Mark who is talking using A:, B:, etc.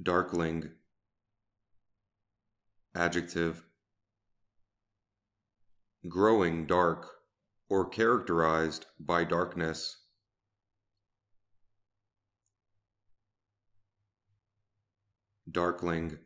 A: darkling, adjective, growing dark or characterized by darkness. Darkling.